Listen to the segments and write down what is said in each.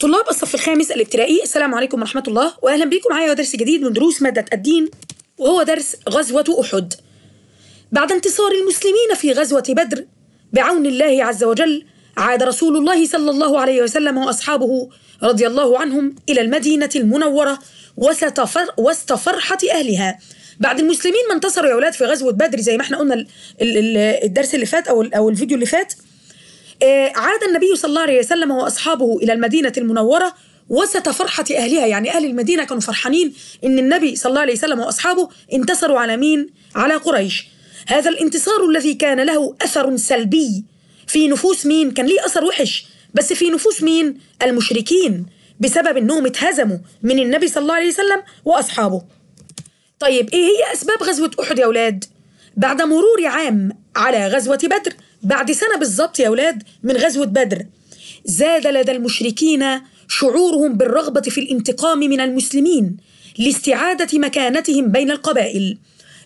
طلاب الصف الخامس الابتدائي السلام عليكم ورحمة الله وأهلا بكم معايا درس جديد من دروس مادة الدين وهو درس غزوة أحد بعد انتصار المسلمين في غزوة بدر بعون الله عز وجل عاد رسول الله صلى الله عليه وسلم وأصحابه رضي الله عنهم إلى المدينة المنورة وسط فرحة أهلها بعد المسلمين ما انتصروا يا اولاد في غزوه بدر زي ما احنا قلنا الدرس اللي فات او او الفيديو اللي فات آه، عاد النبي صلى الله عليه وسلم وأصحابه إلى المدينة المنورة وسط فرحة أهلها يعني أهل المدينة كانوا فرحانين إن النبي صلى الله عليه وسلم وأصحابه انتصروا على مين؟ على قريش هذا الانتصار الذي كان له أثر سلبي في نفوس مين؟ كان ليه أثر وحش بس في نفوس مين؟ المشركين بسبب أنهم اتهزموا من النبي صلى الله عليه وسلم وأصحابه طيب إيه هي أسباب غزوة أحد يا أولاد؟ بعد مرور عام على غزوة بدر بعد سنة بالظبط يا أولاد من غزوة بدر زاد لدى المشركين شعورهم بالرغبة في الانتقام من المسلمين لاستعادة مكانتهم بين القبائل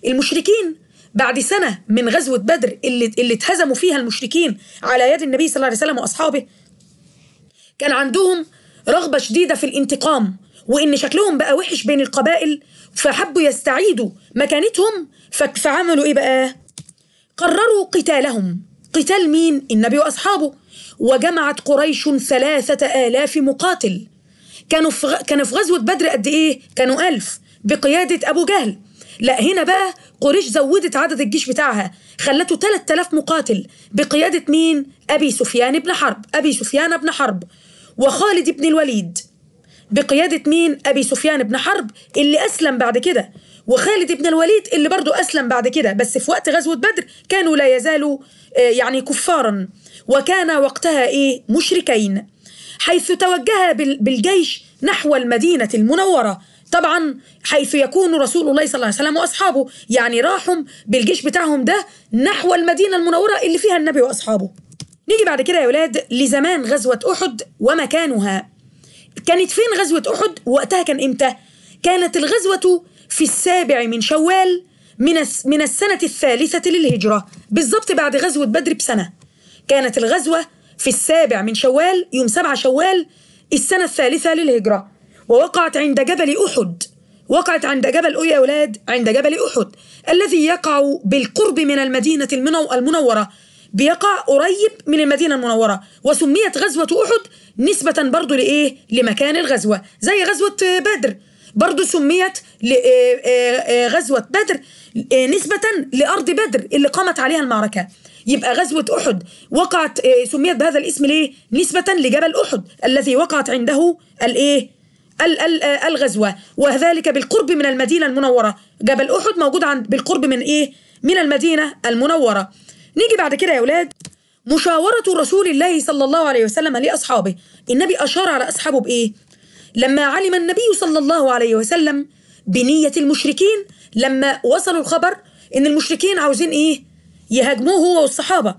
المشركين بعد سنة من غزوة بدر اللي, اللي اتهزموا فيها المشركين على يد النبي صلى الله عليه وسلم وأصحابه كان عندهم رغبة شديدة في الانتقام وإن شكلهم بقى وحش بين القبائل فحبوا يستعيدوا مكانتهم فعملوا إيه بقى؟ قرروا قتالهم قتال مين؟ النبي وأصحابه وجمعت قريش ثلاثة آلاف مقاتل كانوا في, كانوا في غزوة بدر قد إيه؟ كانوا ألف بقيادة أبو جهل لا هنا بقى قريش زودت عدد الجيش بتاعها خلته 3000 مقاتل بقيادة مين؟ أبي سفيان بن حرب أبي سفيان بن حرب وخالد بن الوليد بقيادة مين؟ أبي سفيان بن حرب اللي أسلم بعد كده وخالد بن الوليد اللي برضه أسلم بعد كده بس في وقت غزوة بدر كانوا لا يزالوا آه، يعني كفارا وكان وقتها إيه مشركين حيث توجه بالجيش نحو المدينة المنورة طبعا حيث يكون رسول الله صلى الله عليه وسلم واصحابه يعني راحوا بالجيش بتاعهم ده نحو المدينه المنوره اللي فيها النبي واصحابه نيجي بعد كده يا ولاد لزمان غزوه احد ومكانها كانت فين غزوه احد وقتها كان امتى كانت الغزوه في السابع من شوال من من السنة الثالثة للهجرة بالضبط بعد غزوة بدر بسنة كانت الغزوة في السابع من شوال يوم سبعة شوال السنة الثالثة للهجرة ووقعت عند جبل أحد وقعت عند جبل يا أولاد عند جبل أحد الذي يقع بالقرب من المدينة المنورة بيقع قريب من المدينة المنورة وسميت غزوة أحد نسبة برضو لإيه؟ لمكان الغزوة زي غزوة بدر برضو سميت آه، آه، آه، غزوة بدر نسبة لأرض بدر اللي قامت عليها المعركة يبقى غزوة أحد وقعت سميت بهذا الاسم ليه؟ نسبة لجبل أحد الذي وقعت عنده الإيه؟ الغزوة وذلك بالقرب من المدينة المنورة جبل أحد موجود عند بالقرب من إيه؟ من المدينة المنورة نيجي بعد كده يا أولاد مشاورة رسول الله صلى الله عليه وسلم لأصحابه النبي أشار على أصحابه بإيه؟ لما علم النبي صلى الله عليه وسلم بنية المشركين لما وصلوا الخبر إن المشركين عاوزين إيه؟ يهاجموه هو والصحابة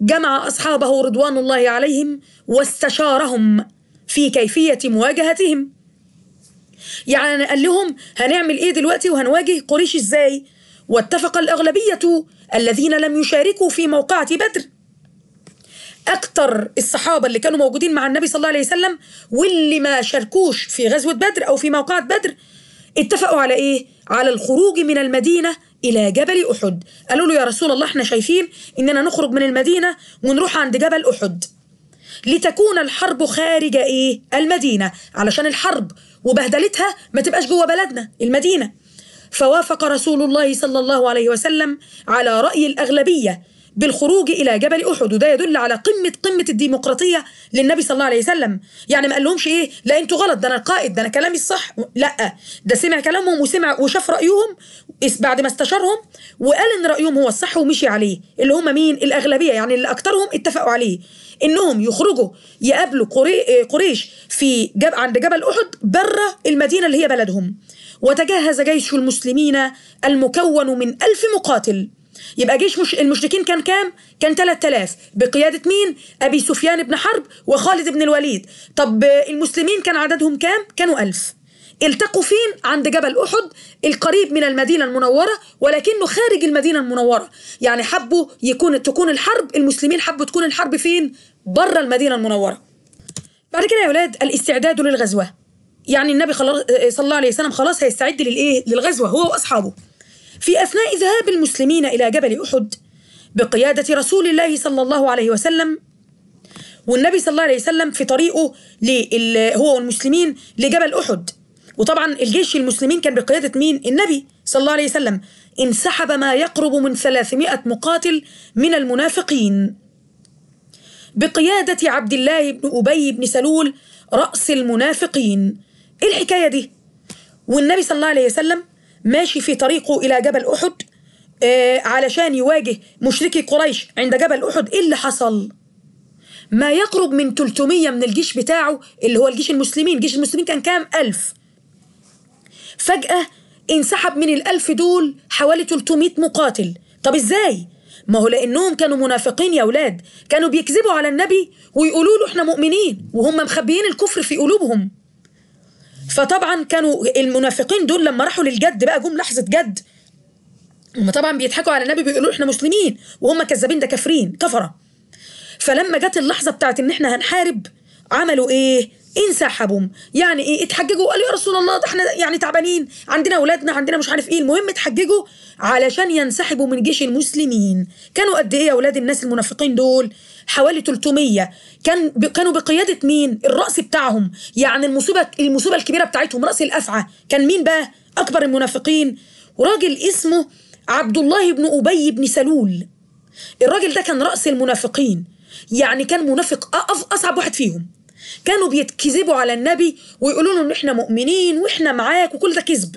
جمع أصحابه رضوان الله عليهم واستشارهم في كيفية مواجهتهم يعني قال لهم هنعمل إيه دلوقتي وهنواجه قريش إزاي؟ واتفق الأغلبية الذين لم يشاركوا في موقعة بدر أكتر الصحابة اللي كانوا موجودين مع النبي صلى الله عليه وسلم واللي ما شاركوش في غزوة بدر أو في موقعة بدر اتفقوا على إيه؟ على الخروج من المدينة إلى جبل أحد قالوا له يا رسول الله احنا شايفين إننا نخرج من المدينة ونروح عند جبل أحد لتكون الحرب خارج إيه؟ المدينة علشان الحرب وبهدلتها ما تبقاش جوه بلدنا المدينة فوافق رسول الله صلى الله عليه وسلم على رأي الأغلبية بالخروج إلى جبل أحد وده يدل على قمة قمة الديمقراطية للنبي صلى الله عليه وسلم يعني ما قالهمش إيه لا أنتوا غلط ده أنا القائد ده أنا كلامي الصح لا ده سمع كلامهم وسمع وشاف رأيهم بعد ما استشارهم وقال إن رأيهم هو الصح ومشي عليه اللي هم مين الأغلبية يعني اللي أكترهم اتفقوا عليه انهم يخرجوا يقابلوا آه، قريش في جب عند جبل احد بره المدينه اللي هي بلدهم وتجهز جيش المسلمين المكون من ألف مقاتل يبقى جيش مش المشركين كان كام؟ كان 3000 بقيادة مين؟ أبي سفيان بن حرب وخالد بن الوليد طب المسلمين كان عددهم كام؟ كانوا 1000 التقوا فين عند جبل أحد القريب من المدينة المنورة ولكنه خارج المدينة المنورة يعني حبوا يكون تكون الحرب المسلمين حبوا تكون الحرب فين بره المدينة المنورة بعد كده يا أولاد الاستعداد للغزوة يعني النبي صلى الله عليه وسلم خلاص هيستعد للإيه للغزوة هو وأصحابه في أثناء ذهاب المسلمين إلى جبل أحد بقيادة رسول الله صلى الله عليه وسلم والنبي صلى الله عليه وسلم في طريقه هو والمسلمين لجبل أحد وطبعا الجيش المسلمين كان بقيادة مين؟ النبي صلى الله عليه وسلم انسحب ما يقرب من 300 مقاتل من المنافقين بقيادة عبد الله بن أبي بن سلول رأس المنافقين إيه الحكاية دي؟ والنبي صلى الله عليه وسلم ماشي في طريقه إلى جبل أحد آه علشان يواجه مشركي قريش عند جبل أحد إيه اللي حصل؟ ما يقرب من 300 من الجيش بتاعه اللي هو الجيش المسلمين جيش المسلمين كان كام ألف فجأة انسحب من الألف دول حوالي 300 مقاتل طب إزاي؟ ما هو لأنهم كانوا منافقين يا أولاد كانوا بيكذبوا على النبي ويقولوا له إحنا مؤمنين وهم مخبيين الكفر في قلوبهم فطبعا كانوا المنافقين دول لما راحوا للجد بقى جم لحظه جد هم طبعا بيضحكوا على النبي بيقولوا احنا مسلمين وهم كذابين ده كافرين كفره فلما جت اللحظه بتاعت ان احنا هنحارب عملوا ايه انسحبوا إيه يعني ايه اتحججوا قالوا يا رسول الله ده احنا يعني تعبانين عندنا اولادنا عندنا مش عارف ايه المهم اتحججوا علشان ينسحبوا من جيش المسلمين كانوا قد ايه يا اولاد الناس المنافقين دول حوالي 300 كان ب... كانوا بقياده مين الراس بتاعهم يعني المصيبه المصيبه الكبيره بتاعتهم راس الافعى كان مين بقى اكبر المنافقين وراجل اسمه عبد الله بن ابي بن سلول الراجل ده كان راس المنافقين يعني كان منافق أصعب واحد فيهم كانوا بيتكذبوا على النبي ويقولوا له ان احنا مؤمنين واحنا معاك وكل ده كذب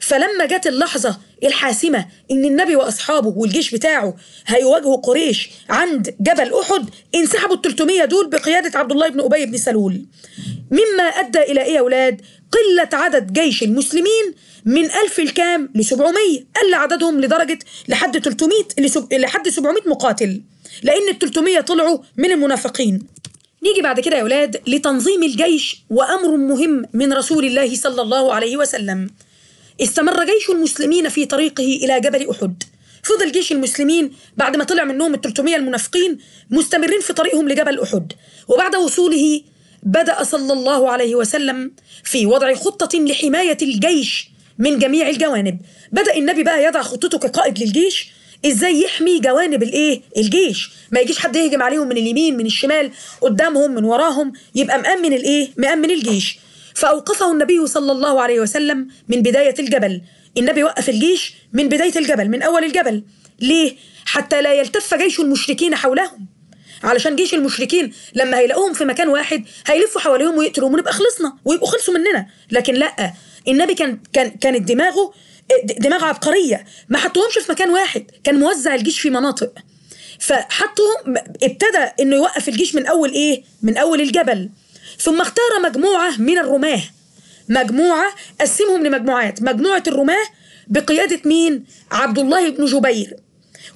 فلما جت اللحظة الحاسمة إن النبي وأصحابه والجيش بتاعه هيواجهوا قريش عند جبل أحد انسحبوا ال 300 دول بقيادة عبد الله بن أبي بن سلول مما أدى إلى إيه يا أولاد؟ قلة عدد جيش المسلمين من 1000 الكام ل 700 قل عددهم لدرجة لحد 300 لحد 700 مقاتل لأن ال 300 طلعوا من المنافقين نيجي بعد كده يا أولاد لتنظيم الجيش وأمر مهم من رسول الله صلى الله عليه وسلم استمر جيش المسلمين في طريقه إلى جبل أحد فضل جيش المسلمين بعد ما طلع منهم ال 300 المنافقين مستمرين في طريقهم لجبل أحد وبعد وصوله بدأ صلى الله عليه وسلم في وضع خطة لحماية الجيش من جميع الجوانب بدأ النبي بقى يضع خطته كقائد للجيش ازاي يحمي جوانب الايه الجيش ما يجيش حد يهجم عليهم من اليمين من الشمال قدامهم من وراهم يبقى مأمن الايه مأمن الجيش فأوقفه النبي صلى الله عليه وسلم من بداية الجبل النبي وقف الجيش من بداية الجبل من أول الجبل ليه؟ حتى لا يلتف جيش المشركين حولهم علشان جيش المشركين لما هيلاقوهم في مكان واحد هيلفوا حواليهم ويقتلوهم ونبقى خلصنا ويبقوا خلصوا مننا لكن لا النبي كان كان كانت دماغه دماغ عبقريه ما حطهمش في مكان واحد كان موزع الجيش في مناطق فحطهم ابتدى انه يوقف الجيش من اول ايه من اول الجبل ثم اختار مجموعه من الرماه مجموعه قسمهم لمجموعات مجموعه الرماه بقياده مين عبد الله بن جبير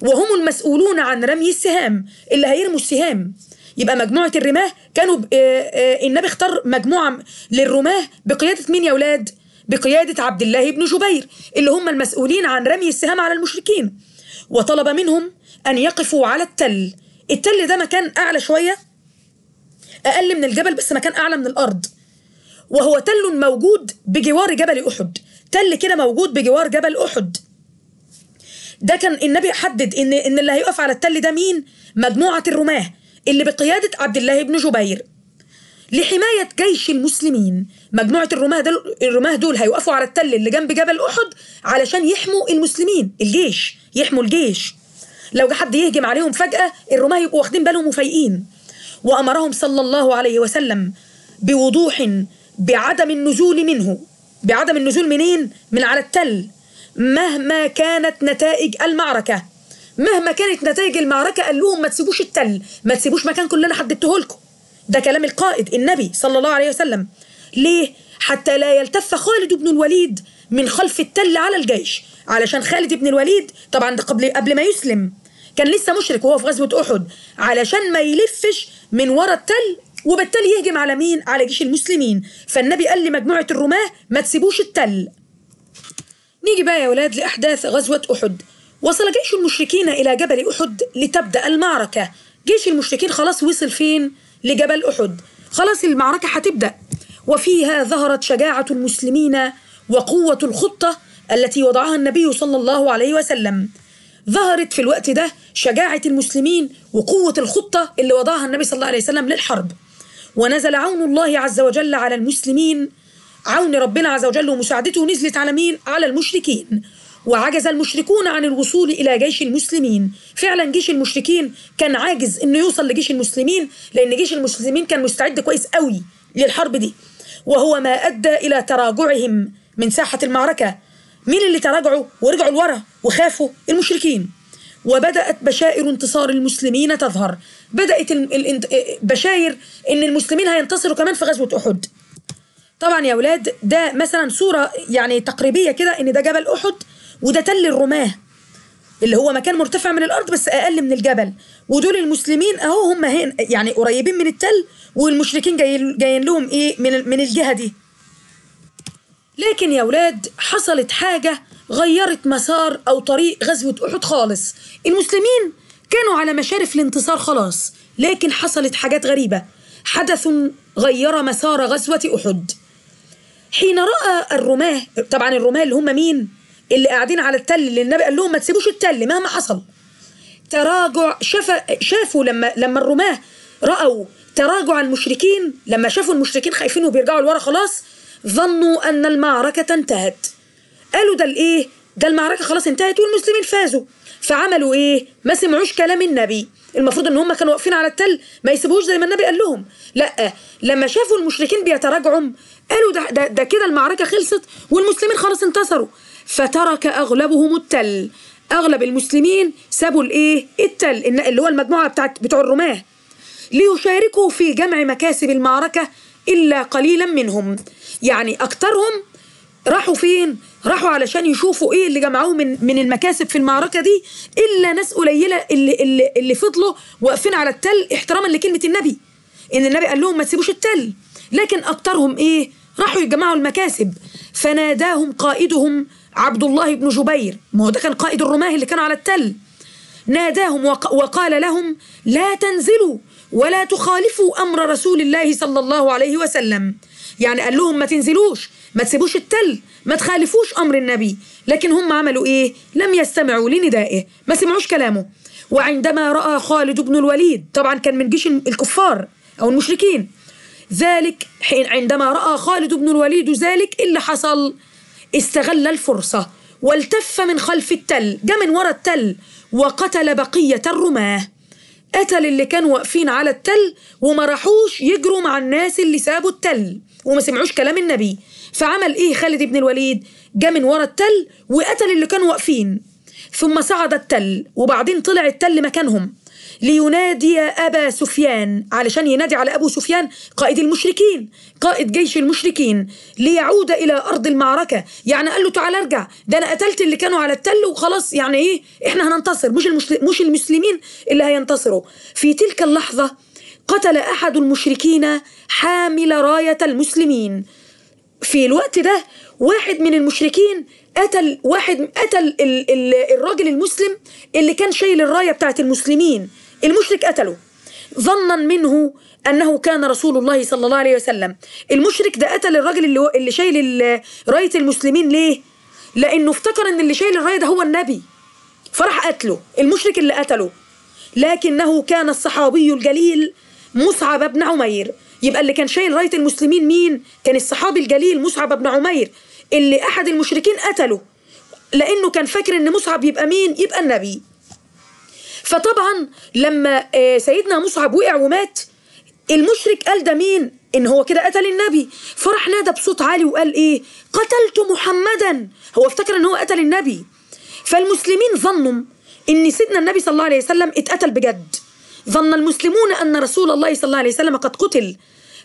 وهم المسؤولون عن رمي السهام اللي هيرموا السهام يبقى مجموعة الرماة كانوا آه، آه، النبي اختار مجموعة للرماة بقيادة مين يا اولاد بقيادة عبد الله بن جبير اللي هم المسؤولين عن رمي السهام على المشركين وطلب منهم أن يقفوا على التل التل ده مكان أعلى شوية أقل من الجبل بس مكان أعلى من الأرض وهو تل موجود بجوار جبل أحد تل كده موجود بجوار جبل أحد ده كان النبي حدد إن, إن اللي هيقف على التل ده مين؟ مجموعة الرماه اللي بقيادة عبد الله بن جبير لحماية جيش المسلمين مجموعه الرماه دول الرماه دول هيوقفوا على التل اللي جنب جبل احد علشان يحموا المسلمين الجيش يحموا الجيش لو جه حد يهجم عليهم فجاه الرماه يبقوا واخدين بالهم وفايقين وامرهم صلى الله عليه وسلم بوضوح بعدم النزول منه بعدم النزول منين من على التل مهما كانت نتائج المعركه مهما كانت نتائج المعركه قال لهم ما تسيبوش التل ما تسيبوش مكانكم اللي انا حددته لكم ده كلام القائد النبي صلى الله عليه وسلم ليه؟ حتى لا يلتف خالد بن الوليد من خلف التل على الجيش علشان خالد بن الوليد طبعا قبل قبل ما يسلم كان لسه مشرك وهو في غزوه احد علشان ما يلفش من ورا التل وبالتالي يهجم على مين؟ على جيش المسلمين فالنبي قال لمجموعه الرماه ما تسيبوش التل نيجي بقى يا ولاد لاحداث غزوه احد وصل جيش المشركين الى جبل احد لتبدا المعركه جيش المشركين خلاص وصل فين؟ لجبل احد خلاص المعركه هتبدا وفيها ظهرت شجاعة المسلمين وقوة الخطة التي وضعها النبي صلى الله عليه وسلم ظهرت في الوقت ده شجاعة المسلمين وقوة الخطة اللي وضعها النبي صلى الله عليه وسلم للحرب ونزل عون الله عز وجل على المسلمين عون ربنا عز وجل ومساعدته نزلت على مين؟ على المشركين وعجز المشركون عن الوصول إلى جيش المسلمين فعلا جيش المشركين كان عاجز أنه يوصل لجيش المسلمين لأن جيش المسلمين كان مستعد كويس قوي للحرب دي وهو ما أدى إلى تراجعهم من ساحة المعركة مين اللي تراجعوا ورجعوا لورا وخافوا المشركين وبدأت بشائر انتصار المسلمين تظهر بدأت بشائر إن المسلمين هينتصروا كمان في غزوة أحد طبعا يا ولاد ده مثلا صورة يعني تقريبية كده إن ده جبل أحد وده تل الرماه اللي هو مكان مرتفع من الارض بس اقل من الجبل ودول المسلمين اهو هم هنا يعني قريبين من التل والمشركين جايين جايين لهم ايه من من الجهه دي لكن يا ولاد حصلت حاجه غيرت مسار او طريق غزوه احد خالص المسلمين كانوا على مشارف الانتصار خلاص لكن حصلت حاجات غريبه حدث غير مسار غزوه احد حين راى الرماه طبعا الرماه اللي هم مين اللي قاعدين على التل اللي النبي قال لهم ما تسيبوش التل مهما حصل تراجع شف شافوا لما لما الرماه راوا تراجع المشركين لما شافوا المشركين خايفين وبيرجعوا لورا خلاص ظنوا ان المعركه انتهت قالوا ده الايه ده المعركه خلاص انتهت والمسلمين فازوا فعملوا ايه ما سمعوش كلام النبي المفروض ان هم كانوا واقفين على التل ما يسيبوهوش زي ما النبي قال لهم لا لما شافوا المشركين بيتراجعوا قالوا ده, ده كده المعركه خلصت والمسلمين خلاص انتصروا فترك أغلبهم التل أغلب المسلمين سابوا الإيه؟ التل اللي هو المجموعة بتاعت بتوع الرماة ليشاركوا في جمع مكاسب المعركة إلا قليلا منهم يعني أكثرهم راحوا فين؟ راحوا علشان يشوفوا ايه اللي جمعوه من من المكاسب في المعركه دي الا ناس قليله اللي اللي, اللي فضلوا واقفين على التل احتراما لكلمه النبي ان النبي قال لهم ما تسيبوش التل لكن اكثرهم ايه راحوا يجمعوا المكاسب فناداهم قائدهم عبد الله بن جبير ما هو ده كان قائد الرماه اللي كانوا على التل ناداهم وقال لهم لا تنزلوا ولا تخالفوا أمر رسول الله صلى الله عليه وسلم يعني قال لهم ما تنزلوش ما تسيبوش التل ما تخالفوش أمر النبي لكن هم عملوا إيه؟ لم يستمعوا لندائه ما سمعوش كلامه وعندما رأى خالد بن الوليد طبعا كان من جيش الكفار أو المشركين ذلك حين عندما رأى خالد بن الوليد ذلك اللي حصل استغل الفرصة والتف من خلف التل جا من ورا التل وقتل بقية الرماة قتل اللي كانوا واقفين على التل وما راحوش يجروا مع الناس اللي سابوا التل وما سمعوش كلام النبي فعمل ايه خالد بن الوليد جا من ورا التل وقتل اللي كانوا واقفين ثم صعد التل وبعدين طلع التل مكانهم لينادي أبا سفيان علشان ينادي على أبو سفيان قائد المشركين قائد جيش المشركين ليعود إلى أرض المعركة يعني قال له تعالى ارجع ده أنا قتلت اللي كانوا على التل وخلاص يعني إيه إحنا هننتصر مش, مش المسلمين اللي هينتصروا في تلك اللحظة قتل أحد المشركين حامل راية المسلمين في الوقت ده واحد من المشركين قتل واحد قتل الراجل المسلم اللي كان شايل الرايه بتاعت المسلمين المشرك قتله ظنا منه انه كان رسول الله صلى الله عليه وسلم المشرك ده قتل الراجل اللي, اللي شايل رايه المسلمين ليه لانه افتكر ان اللي شايل الرايه ده هو النبي فراح قتله المشرك اللي قتله لكنه كان الصحابي الجليل مصعب بن عمير يبقى اللي كان شايل رايه المسلمين مين كان الصحابي الجليل مصعب بن عمير اللي احد المشركين قتله لانه كان فاكر ان مصعب يبقى مين يبقى النبي فطبعا لما آه، سيدنا مصعب وقع ومات المشرك قال ده مين ان هو كده قتل النبي فراح نادى بصوت عالي وقال ايه قتلت محمدا هو افتكر ان هو قتل النبي فالمسلمين ظنوا ان سيدنا النبي صلى الله عليه وسلم اتقتل بجد ظن المسلمون ان رسول الله صلى الله عليه وسلم قد قتل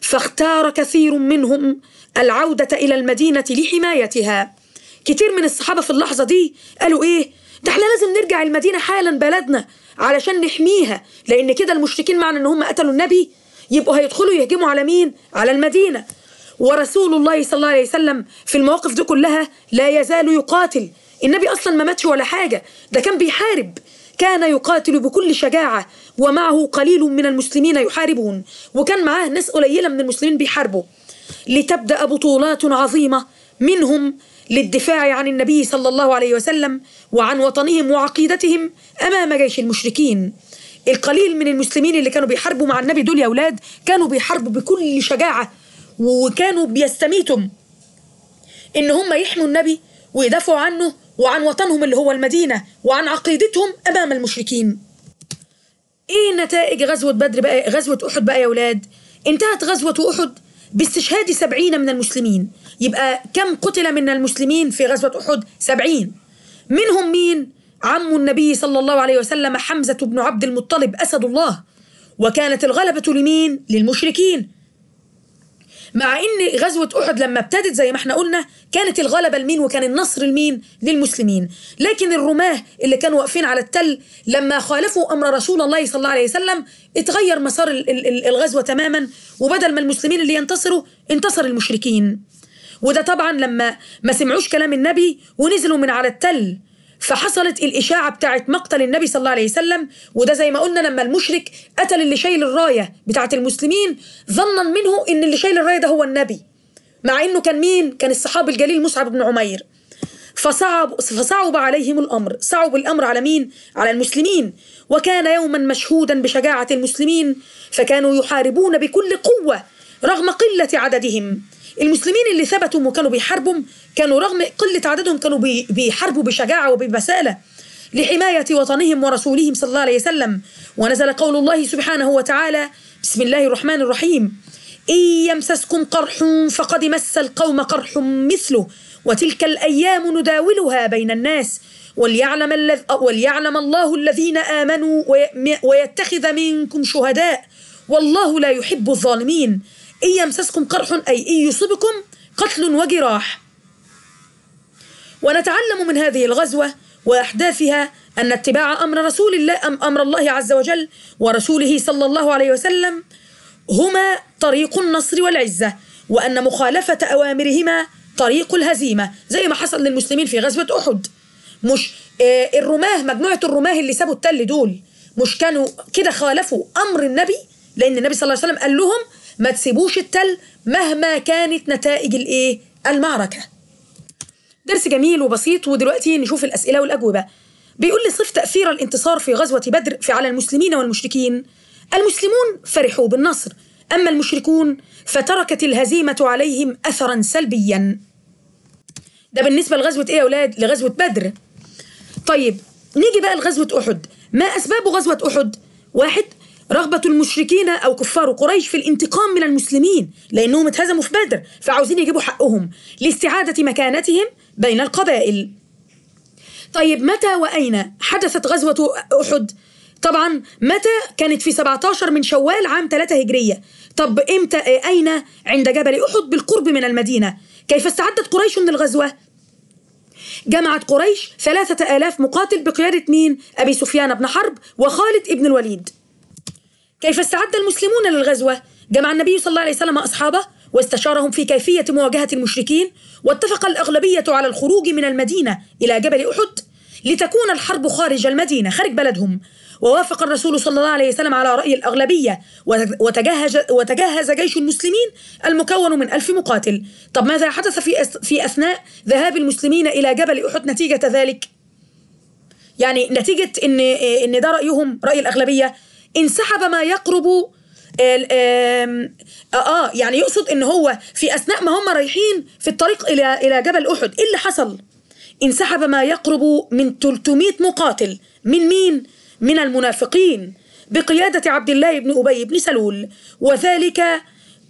فاختار كثير منهم العودة إلى المدينة لحمايتها كتير من الصحابة في اللحظة دي قالوا إيه ده احنا لازم نرجع المدينة حالا بلدنا علشان نحميها لأن كده المشركين معنى إن هم قتلوا النبي يبقوا هيدخلوا يهجموا على مين؟ على المدينة ورسول الله صلى الله عليه وسلم في المواقف دي كلها لا يزال يقاتل النبي أصلا ما ماتش ولا حاجة ده كان بيحارب كان يقاتل بكل شجاعة ومعه قليل من المسلمين يحاربون وكان معاه ناس قليلة من المسلمين بيحاربوا لتبدأ بطولات عظيمة منهم للدفاع عن النبي صلى الله عليه وسلم وعن وطنهم وعقيدتهم أمام جيش المشركين القليل من المسلمين اللي كانوا بيحاربوا مع النبي دول يا أولاد كانوا بيحاربوا بكل شجاعة وكانوا بيستميتم إن هم يحموا النبي ويدافعوا عنه وعن وطنهم اللي هو المدينة وعن عقيدتهم أمام المشركين إيه نتائج غزوة بدر بقى غزوة أحد بقى يا أولاد انتهت غزوة أحد باستشهاد سبعين من المسلمين يبقى كم قتل من المسلمين في غزوة أحد سبعين منهم مين عم النبي صلى الله عليه وسلم حمزة بن عبد المطلب أسد الله وكانت الغلبة لمين للمشركين مع ان غزوه احد لما ابتدت زي ما احنا قلنا كانت الغلبه لمين وكان النصر لمين للمسلمين لكن الرماه اللي كانوا واقفين على التل لما خالفوا امر رسول الله صلى الله عليه وسلم اتغير مسار الغزوه تماما وبدل ما المسلمين اللي ينتصروا انتصر المشركين وده طبعا لما ما سمعوش كلام النبي ونزلوا من على التل فحصلت الإشاعة بتاعت مقتل النبي صلى الله عليه وسلم وده زي ما قلنا لما المشرك قتل اللي شايل الراية بتاعت المسلمين ظنا منه إن اللي شايل الراية ده هو النبي مع إنه كان مين؟ كان الصحابي الجليل مصعب بن عمير فصعب فصعب عليهم الأمر صعب الأمر على مين؟ على المسلمين وكان يوما مشهودا بشجاعة المسلمين فكانوا يحاربون بكل قوة رغم قلة عددهم المسلمين اللي ثبتوا وكانوا بيحاربوا كانوا رغم قلة عددهم كانوا بيحاربوا بشجاعة وببسالة لحماية وطنهم ورسولهم صلى الله عليه وسلم ونزل قول الله سبحانه وتعالى بسم الله الرحمن الرحيم إن يمسسكم قرح فقد مس القوم قرح مثله وتلك الأيام نداولها بين الناس وليعلم, الذ... وليعلم الله الذين آمنوا وي... ويتخذ منكم شهداء والله لا يحب الظالمين إن يمسسكم قرح أي إن يصبكم قتل وجراح ونتعلم من هذه الغزوة وأحداثها أن اتباع أمر رسول الله أم أمر الله عز وجل ورسوله صلى الله عليه وسلم هما طريق النصر والعزة وأن مخالفة أوامرهما طريق الهزيمة زي ما حصل للمسلمين في غزوة أحد مش آه، الرماه مجموعة الرماه اللي سابوا التل دول مش كانوا كده خالفوا أمر النبي لأن النبي صلى الله عليه وسلم قال لهم ما تسيبوش التل مهما كانت نتائج الايه المعركة درس جميل وبسيط ودلوقتي نشوف الأسئلة والأجوبة بيقول لي صف تأثير الانتصار في غزوة بدر في على المسلمين والمشركين المسلمون فرحوا بالنصر أما المشركون فتركت الهزيمة عليهم أثرا سلبيا ده بالنسبة لغزوة إيه يا أولاد؟ لغزوة بدر طيب نيجي بقى لغزوة أحد ما أسباب غزوة أحد؟ واحد رغبة المشركين أو كفار قريش في الانتقام من المسلمين لأنهم اتهزموا في بدر فعاوزين يجيبوا حقهم لاستعادة مكانتهم بين القبائل طيب متى وأين حدثت غزوة أحد؟ طبعا متى كانت في 17 من شوال عام 3 هجرية طب إمتى أين عند جبل أحد بالقرب من المدينة كيف استعدت قريش للغزوة؟ جمعت قريش ثلاثة آلاف مقاتل بقيادة مين؟ أبي سفيان بن حرب وخالد بن الوليد كيف استعد المسلمون للغزوة؟ جمع النبي صلى الله عليه وسلم أصحابه واستشارهم في كيفية مواجهة المشركين واتفق الأغلبية على الخروج من المدينة إلى جبل أحد لتكون الحرب خارج المدينة خارج بلدهم ووافق الرسول صلى الله عليه وسلم على رأي الأغلبية وتجهز, وتجهز جيش المسلمين المكون من ألف مقاتل طب ماذا حدث في, في أثناء ذهاب المسلمين إلى جبل أحد نتيجة ذلك؟ يعني نتيجة إن, إن ده رأيهم رأي الأغلبية انسحب ما يقرب آه،, اه يعني يقصد ان هو في اثناء ما هم رايحين في الطريق الى الى جبل احد ايه اللي حصل انسحب ما يقرب من 300 مقاتل من مين من المنافقين بقياده عبد الله بن ابي بن سلول وذلك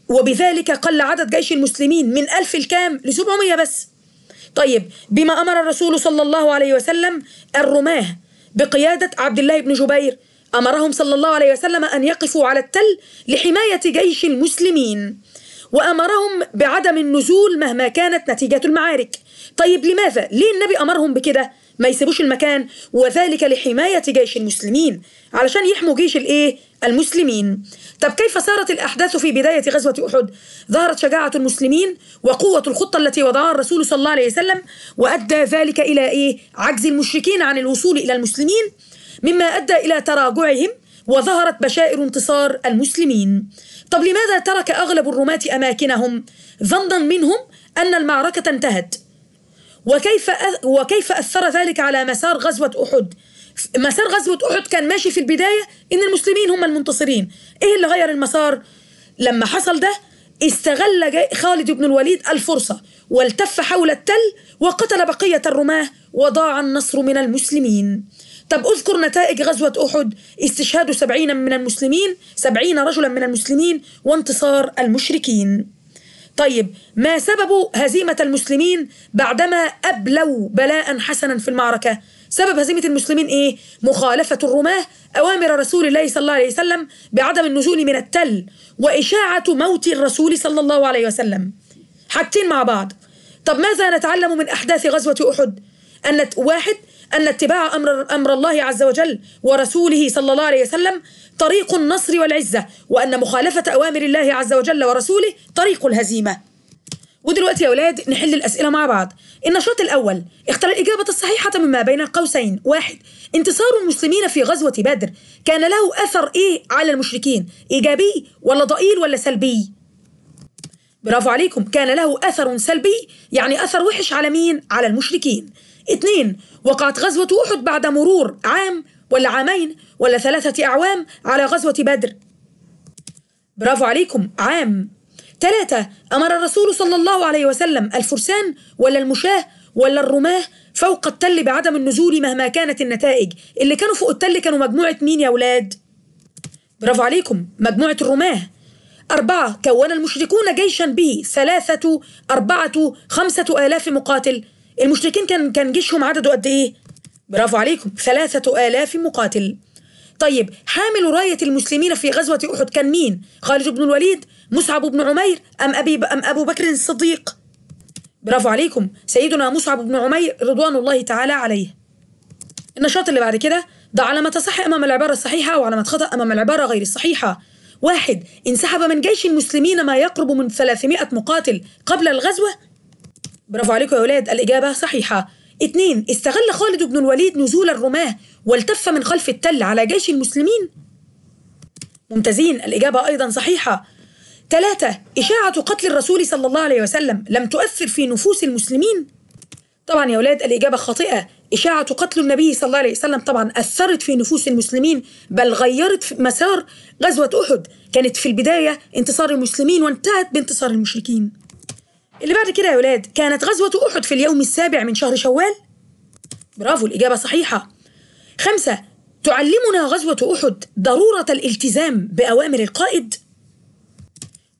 وبذلك قل عدد جيش المسلمين من ألف الكام ل 700 بس طيب بما أمر الرسول صلى الله عليه وسلم الرماه بقيادة عبد الله بن جبير أمرهم صلى الله عليه وسلم أن يقفوا على التل لحماية جيش المسلمين وأمرهم بعدم النزول مهما كانت نتيجة المعارك طيب لماذا؟ ليه النبي أمرهم بكده؟ ما يسيبوش المكان وذلك لحماية جيش المسلمين علشان يحموا جيش الإيه؟ المسلمين طب كيف صارت الأحداث في بداية غزوة أحد؟ ظهرت شجاعة المسلمين وقوة الخطة التي وضعها الرسول صلى الله عليه وسلم وأدى ذلك إلى إيه؟ عجز المشركين عن الوصول إلى المسلمين مما أدى إلى تراجعهم وظهرت بشائر انتصار المسلمين طب لماذا ترك أغلب الرماة أماكنهم ظنا منهم أن المعركة انتهت وكيف وكيف أثر ذلك على مسار غزوة أحد مسار غزوة أحد كان ماشي في البداية إن المسلمين هم المنتصرين إيه اللي غير المسار لما حصل ده استغل خالد بن الوليد الفرصة والتف حول التل وقتل بقية الرماة وضاع النصر من المسلمين طب أذكر نتائج غزوة أحد استشهاد سبعين من المسلمين سبعين رجلا من المسلمين وانتصار المشركين طيب ما سبب هزيمة المسلمين بعدما أبلوا بلاء حسنا في المعركة سبب هزيمة المسلمين إيه؟ مخالفة الرماة أوامر رسول الله صلى الله عليه وسلم بعدم النزول من التل وإشاعة موت الرسول صلى الله عليه وسلم حاجتين مع بعض طب ماذا نتعلم من أحداث غزوة أحد؟ أن واحد أن اتباع أمر, أمر الله عز وجل ورسوله صلى الله عليه وسلم طريق النصر والعزة وأن مخالفة أوامر الله عز وجل ورسوله طريق الهزيمة ودلوقتي يا أولاد نحل الأسئلة مع بعض النشاط الأول اختر الإجابة الصحيحة مما بين القوسين واحد انتصار المسلمين في غزوة بدر كان له أثر إيه على المشركين إيجابي ولا ضئيل ولا سلبي برافو عليكم كان له أثر سلبي يعني أثر وحش على مين على المشركين اثنين وقعت غزوة أحد بعد مرور عام ولا عامين ولا ثلاثة أعوام على غزوة بدر برافو عليكم عام ثلاثة أمر الرسول صلى الله عليه وسلم الفرسان ولا المشاة ولا الرماة فوق التل بعدم النزول مهما كانت النتائج اللي كانوا فوق التل كانوا مجموعة مين يا ولاد؟ برافو عليكم مجموعة الرماة أربعة كون المشركون جيشا به ثلاثة أربعة خمسة آلاف مقاتل المشركين كان كان جيشهم عدده قد ايه؟ برافو عليكم ثلاثة آلاف مقاتل طيب حامل راية المسلمين في غزوة أحد كان مين؟ خالد بن الوليد؟ مصعب بن عمير؟ أم أبي ب... أم أبو بكر الصديق؟ برافو عليكم سيدنا مصعب بن عمير رضوان الله تعالى عليه النشاط اللي بعد كده ضع علامة صح أمام العبارة الصحيحة وعلامة خطأ أمام العبارة غير الصحيحة واحد انسحب من جيش المسلمين ما يقرب من 300 مقاتل قبل الغزوة برافو عليكم يا أولاد الإجابة صحيحة اتنين استغل خالد بن الوليد نزول الرماة والتف من خلف التل على جيش المسلمين ممتازين الإجابة أيضا صحيحة ثلاثة إشاعة قتل الرسول صلى الله عليه وسلم لم تؤثر في نفوس المسلمين طبعا يا أولاد الإجابة خاطئة إشاعة قتل النبي صلى الله عليه وسلم طبعا أثرت في نفوس المسلمين بل غيرت مسار غزوة أحد كانت في البداية انتصار المسلمين وانتهت بانتصار المشركين اللي بعد كده يا ولاد كانت غزوة أحد في اليوم السابع من شهر شوال برافو الإجابة صحيحة خمسة تعلمنا غزوة أحد ضرورة الالتزام بأوامر القائد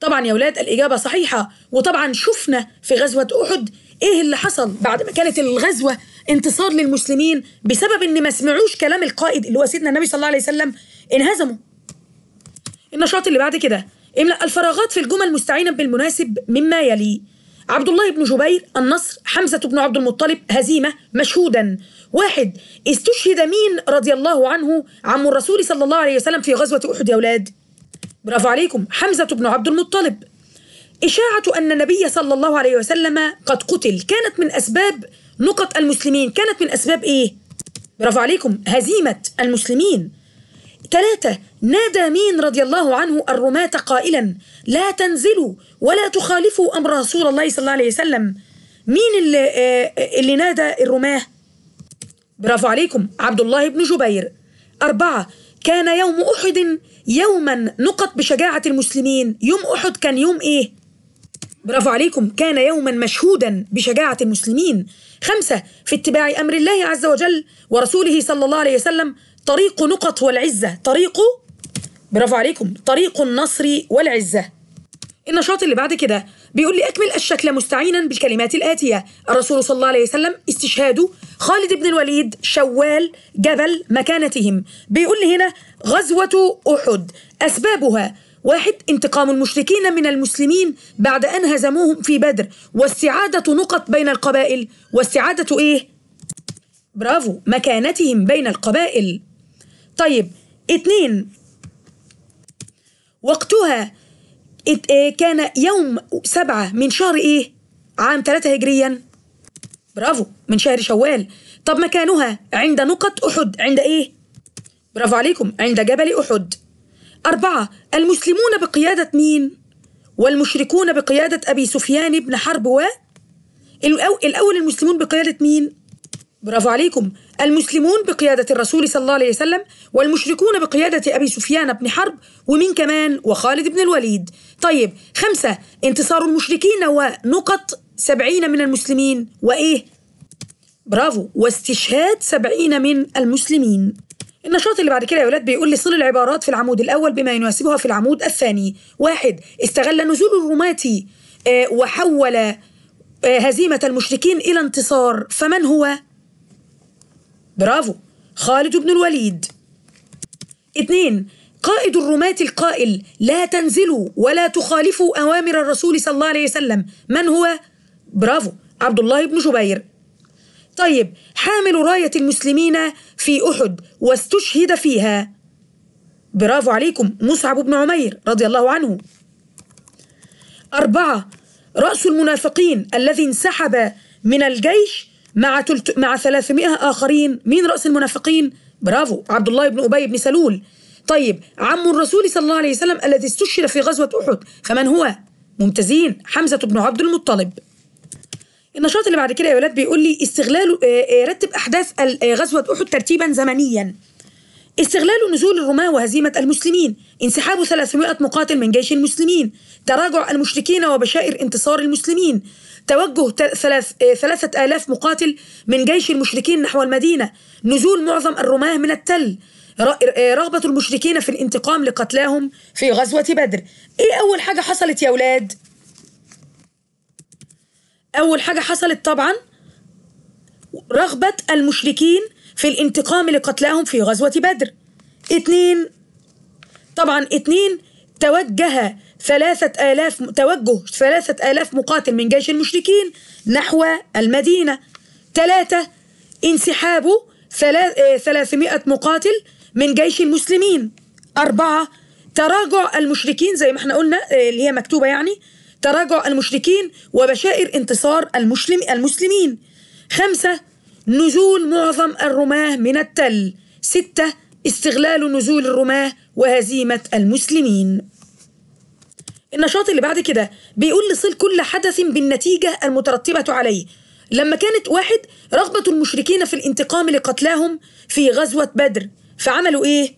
طبعا يا ولاد الإجابة صحيحة وطبعا شفنا في غزوة أحد إيه اللي حصل بعد ما كانت الغزوة انتصار للمسلمين بسبب إن ما سمعوش كلام القائد اللي هو سيدنا النبي صلى الله عليه وسلم انهزموا النشاط اللي بعد كده املأ الفراغات في الجمل مستعينا بالمناسب مما يلي عبد الله بن جبير النصر حمزة بن عبد المطلب هزيمة مشهودا واحد استشهد مين رضي الله عنه عم الرسول صلى الله عليه وسلم في غزوة أحد يا أولاد برافو عليكم حمزة بن عبد المطلب إشاعة أن النبي صلى الله عليه وسلم قد قتل كانت من أسباب نقط المسلمين كانت من أسباب إيه؟ برافو عليكم هزيمة المسلمين ثلاثة نادى مين رضي الله عنه الرماة قائلا لا تنزلوا ولا تخالفوا أمر رسول الله صلى الله عليه وسلم مين اللي, آه، آه، اللي نادى الرماة برافو عليكم عبد الله بن جبير أربعة كان يوم أحد يوما نقط بشجاعة المسلمين يوم أحد كان يوم إيه؟ برافو عليكم كان يوما مشهودا بشجاعة المسلمين خمسة في اتباع أمر الله عز وجل ورسوله صلى الله عليه وسلم طريق نقط والعزة طريق برافو عليكم طريق النصر والعزة النشاط اللي بعد كده بيقول لي أكمل الشكل مستعينا بالكلمات الآتية الرسول صلى الله عليه وسلم استشهاد خالد بن الوليد شوال جبل مكانتهم بيقول لي هنا غزوة أحد أسبابها واحد انتقام المشركين من المسلمين بعد أن هزموهم في بدر واستعادة نقط بين القبائل واستعادة إيه؟ برافو مكانتهم بين القبائل طيب اتنين وقتها آه، كان يوم سبعة من شهر ايه عام ثلاثة هجريا برافو من شهر شوال طب مكانها عند نقط أحد عند إيه؟ برافو عليكم عند جبل أحد أربعة المسلمون بقيادة مين؟ والمشركون بقيادة أبي سفيان بن حرب و الأول المسلمون بقيادة مين؟ برافو عليكم المسلمون بقيادة الرسول صلى الله عليه وسلم والمشركون بقيادة أبي سفيان بن حرب ومن كمان وخالد بن الوليد طيب خمسة انتصار المشركين ونقط سبعين من المسلمين وإيه؟ برافو واستشهاد سبعين من المسلمين النشاط اللي بعد كده يا ولاد بيقول لي صل العبارات في العمود الأول بما يناسبها في العمود الثاني واحد استغل نزول الروماتي آه، وحول آه، هزيمة المشركين إلى انتصار فمن هو؟ برافو خالد بن الوليد اثنين قائد الرماة القائل لا تنزلوا ولا تخالفوا أوامر الرسول صلى الله عليه وسلم من هو؟ برافو عبد الله بن جبير طيب حامل راية المسلمين في أحد واستشهد فيها برافو عليكم مصعب بن عمير رضي الله عنه أربعة رأس المنافقين الذي انسحب من الجيش مع تلت مع 300 آخرين مين رأس المنافقين؟ برافو عبد الله بن أبي بن سلول طيب عم الرسول صلى الله عليه وسلم الذي استشهد في غزوة أحد فمن هو؟ ممتازين حمزة بن عبد المطلب النشاط اللي بعد كده يا ولاد بيقول لي استغلال آه، آه، رتب أحداث آه، غزوة أحد ترتيبا زمنيا استغلال نزول الرماة وهزيمة المسلمين انسحاب 300 مقاتل من جيش المسلمين تراجع المشركين وبشائر انتصار المسلمين توجه آه، ثلاثة آلاف مقاتل من جيش المشركين نحو المدينة نزول معظم الرماة من التل آه، رغبة المشركين في الانتقام لقتلاهم في غزوة بدر ايه أول حاجة حصلت يا ولاد؟ أول حاجة حصلت طبعا رغبة المشركين في الانتقام لقتلاهم في غزوة بدر اتنين طبعا اتنين توجه ثلاثة آلاف توجه ثلاثة آلاف مقاتل من جيش المشركين نحو المدينة ثلاثة انسحاب آه، ثلاثمائة مقاتل من جيش المسلمين أربعة تراجع المشركين زي ما احنا قلنا آه، اللي هي مكتوبة يعني تراجع المشركين وبشائر انتصار المسلم المسلمين خمسة نزول معظم الرماة من التل ستة استغلال نزول الرماة وهزيمة المسلمين النشاط اللي بعد كده بيقول لصل كل حدث بالنتيجة المترتبة عليه لما كانت واحد رغبة المشركين في الانتقام لقتلاهم في غزوة بدر فعملوا إيه؟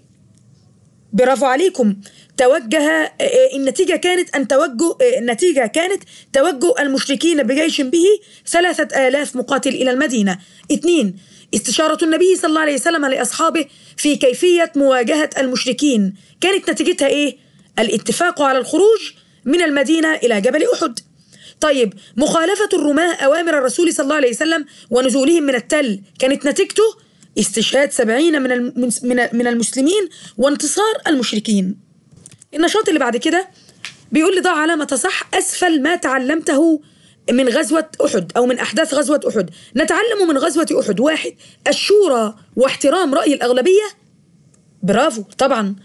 برافو عليكم توجه النتيجة آه، آه، كانت أن توجه النتيجة آه، كانت توجه المشركين بجيش به ثلاثة آلاف مقاتل إلى المدينة اثنين استشارة النبي صلى الله عليه وسلم لأصحابه في كيفية مواجهة المشركين كانت نتيجتها إيه؟ الاتفاق على الخروج من المدينة إلى جبل أحد طيب مخالفة الرماة أوامر الرسول صلى الله عليه وسلم ونزولهم من التل كانت نتيجته استشهاد سبعين من من المسلمين وانتصار المشركين النشاط اللي بعد كده بيقول لي ضع علامة صح أسفل ما تعلمته من غزوة أحد أو من أحداث غزوة أحد نتعلم من غزوة أحد واحد الشورى واحترام رأي الأغلبية برافو طبعا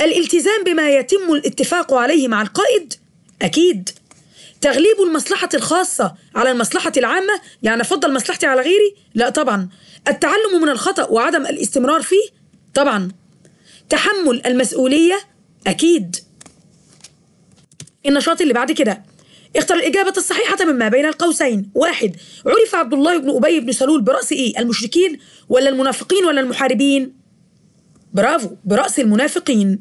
الالتزام بما يتم الاتفاق عليه مع القائد أكيد تغليب المصلحة الخاصة على المصلحة العامة يعني أفضل مصلحتي على غيري لا طبعا التعلم من الخطأ وعدم الاستمرار فيه طبعا تحمل المسؤولية أكيد النشاط اللي بعد كده اختر الإجابة الصحيحة مما بين القوسين واحد عرف عبد الله بن أبي بن سلول برأس إيه المشركين ولا المنافقين ولا المحاربين برافو برأس المنافقين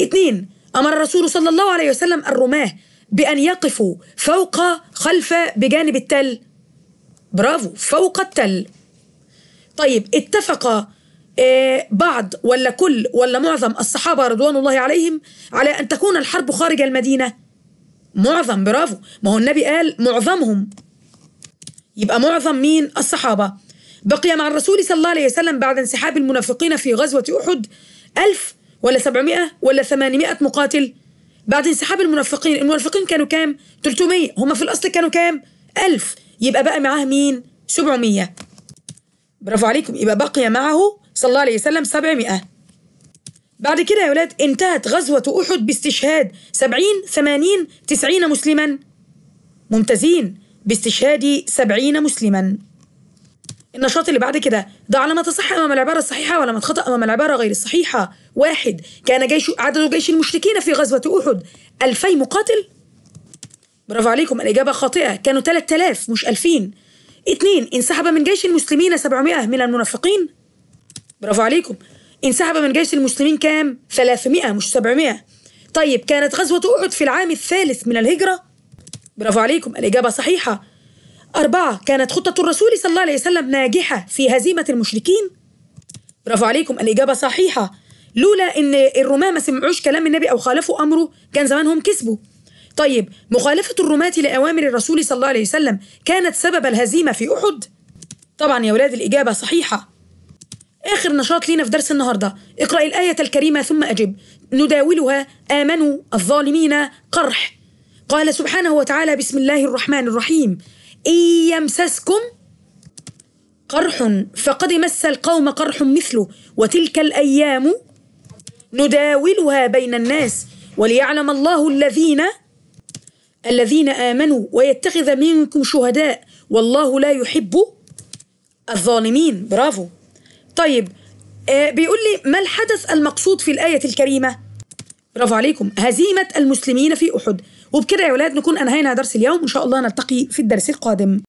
اثنين أمر الرسول صلى الله عليه وسلم الرماه بأن يقفوا فوق خلف بجانب التل برافو فوق التل طيب اتفق آه، بعض ولا كل ولا معظم الصحابة رضوان الله عليهم على أن تكون الحرب خارج المدينة معظم برافو ما هو النبي قال معظمهم يبقى معظم مين الصحابة بقي مع الرسول صلى الله عليه وسلم بعد انسحاب المنافقين في غزوة أحد ألف ولا سبعمائة ولا ثمانمائة مقاتل بعد انسحاب المنافقين المنافقين كانوا كام 300 هم في الاصل كانوا كام 1000 يبقى بقى معاه مين 700 برافو عليكم يبقى بقي معه صلى الله عليه وسلم 700 بعد كده يا ولاد انتهت غزوة أحد باستشهاد 70 80 90 مسلما ممتازين باستشهاد 70 مسلما النشاط اللي بعد كده ده على ما تصح امام العباره الصحيحه ولا ما تخطا امام العباره غير الصحيحه واحد كان جيش عدد جيش المشركين في غزوه احد 2000 مقاتل برافو عليكم الاجابه خاطئه كانوا 3000 مش 2000 اثنين انسحب من جيش المسلمين 700 من المنافقين برافو عليكم انسحب من جيش المسلمين كام 300 مش 700 طيب كانت غزوه احد في العام الثالث من الهجره برافو عليكم الاجابه صحيحه أربعة كانت خطة الرسول صلى الله عليه وسلم ناجحة في هزيمة المشركين برافو عليكم الإجابة صحيحة لولا إن الرماة ما سمعوش كلام النبي أو خالفوا أمره كان زمانهم كسبوا طيب مخالفة الرماة لأوامر الرسول صلى الله عليه وسلم كانت سبب الهزيمة في أحد؟ طبعا يا ولاد الإجابة صحيحة آخر نشاط لينا في درس النهاردة اقرأ الآية الكريمة ثم أجب نداولها آمنوا الظالمين قرح قال سبحانه وتعالى بسم الله الرحمن الرحيم إن يمسسكم قرح فقد مس القوم قرح مثله وتلك الأيام نداولها بين الناس وليعلم الله الذين الذين آمنوا ويتخذ منكم شهداء والله لا يحب الظالمين برافو طيب آه، بيقول لي ما الحدث المقصود في الآية الكريمة برافو عليكم هزيمة المسلمين في أحد وبكده يا ولاد نكون أنهينا درس اليوم إن شاء الله نلتقي في الدرس القادم